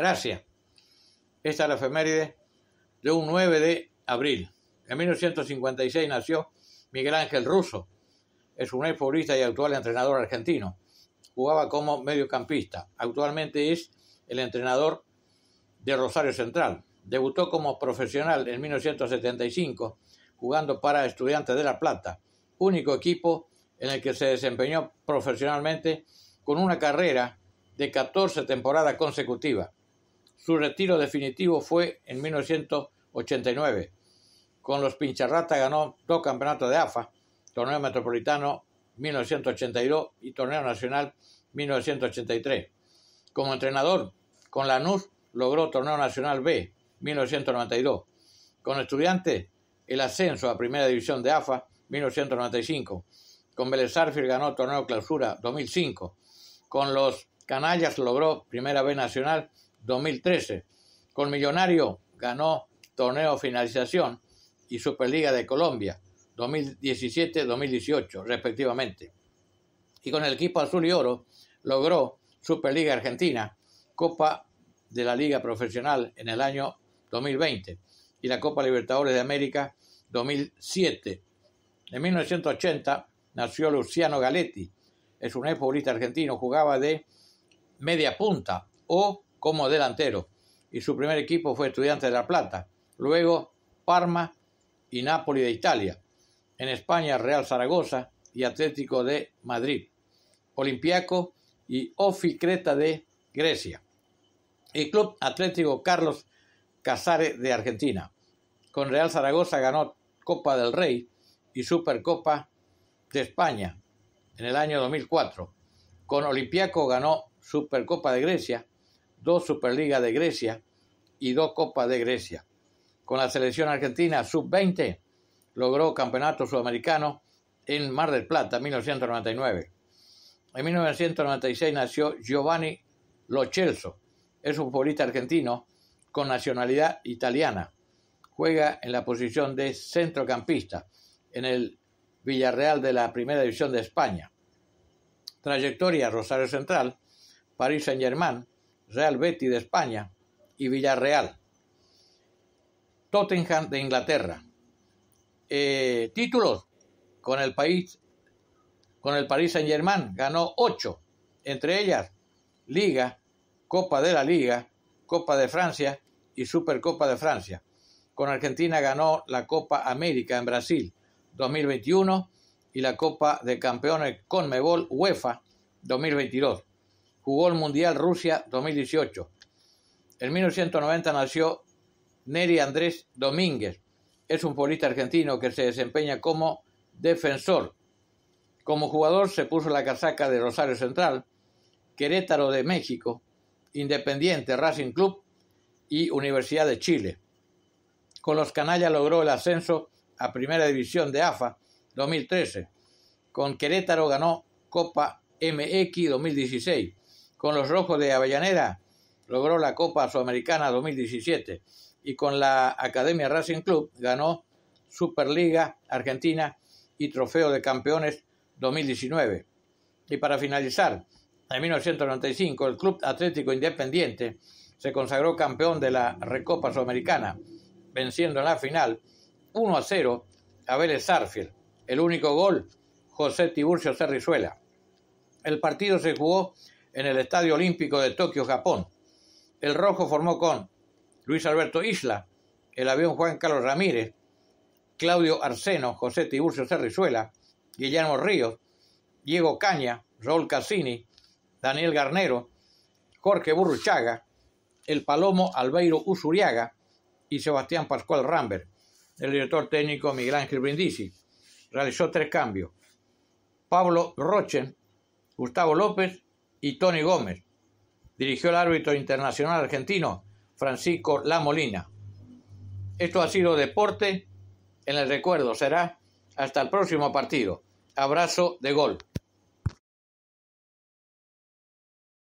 Gracias. Esta es la efeméride de un 9 de abril. En 1956 nació Miguel Ángel Russo. Es un exfutbolista y actual entrenador argentino. Jugaba como mediocampista. Actualmente es el entrenador de Rosario Central. Debutó como profesional en 1975 jugando para Estudiantes de La Plata, único equipo en el que se desempeñó profesionalmente con una carrera de 14 temporadas consecutivas. Su retiro definitivo fue en 1989. Con los Pincharrata ganó dos campeonatos de AFA, Torneo Metropolitano 1982 y Torneo Nacional 1983. Como entrenador, con Lanús logró Torneo Nacional B 1992. Con Estudiantes, el ascenso a Primera División de AFA 1995. Con belezarfir ganó Torneo Clausura 2005. Con los Canallas logró Primera B Nacional 2013. Con Millonario ganó torneo finalización y Superliga de Colombia 2017-2018 respectivamente. Y con el equipo azul y oro logró Superliga Argentina, Copa de la Liga Profesional en el año 2020 y la Copa Libertadores de América 2007. En 1980 nació Luciano Galetti, es un futbolista argentino, jugaba de media punta o como delantero y su primer equipo fue Estudiantes de La Plata, luego Parma y Nápoles de Italia, en España Real Zaragoza y Atlético de Madrid, Olimpiaco y Ofi Creta de Grecia, y Club Atlético Carlos Casares de Argentina. Con Real Zaragoza ganó Copa del Rey y Supercopa de España en el año 2004. Con Olimpiaco ganó Supercopa de Grecia dos Superliga de Grecia y dos Copas de Grecia. Con la selección argentina sub-20 logró campeonato sudamericano en Mar del Plata, 1999. En 1996 nació Giovanni Lo Es un futbolista argentino con nacionalidad italiana. Juega en la posición de centrocampista en el Villarreal de la Primera División de España. Trayectoria Rosario Central, París Saint-Germain, Real Betis de España y Villarreal. Tottenham de Inglaterra. Eh, títulos con el país, con el Paris Saint Germain, ganó ocho, entre ellas Liga, Copa de la Liga, Copa de Francia y Supercopa de Francia. Con Argentina ganó la Copa América en Brasil 2021 y la Copa de Campeones Conmebol UEFA 2022 jugó el Mundial Rusia 2018. En 1990 nació Neri Andrés Domínguez. Es un futbolista argentino que se desempeña como defensor. Como jugador se puso la casaca de Rosario Central, Querétaro de México, Independiente Racing Club y Universidad de Chile. Con los canallas logró el ascenso a Primera División de AFA 2013. Con Querétaro ganó Copa MX 2016 con los Rojos de Avellaneda logró la Copa Sudamericana 2017 y con la Academia Racing Club ganó Superliga Argentina y Trofeo de Campeones 2019. Y para finalizar, en 1995 el Club Atlético Independiente se consagró campeón de la Recopa Sudamericana, venciendo en la final 1 a 0 a Vélez Sarfield. El único gol, José Tiburcio Cerrizuela. El partido se jugó en el Estadio Olímpico de Tokio, Japón. El rojo formó con Luis Alberto Isla, el avión Juan Carlos Ramírez, Claudio Arseno, José Tiburcio Cerrizuela, Guillermo Ríos, Diego Caña, Raúl Cassini, Daniel Garnero, Jorge Burruchaga, el Palomo Albeiro Usuriaga y Sebastián Pascual Rambert. El director técnico Miguel Ángel Brindisi realizó tres cambios. Pablo Rochen, Gustavo López y Tony Gómez. Dirigió el árbitro internacional argentino Francisco La Molina. Esto ha sido deporte en el recuerdo. Será hasta el próximo partido. Abrazo de gol.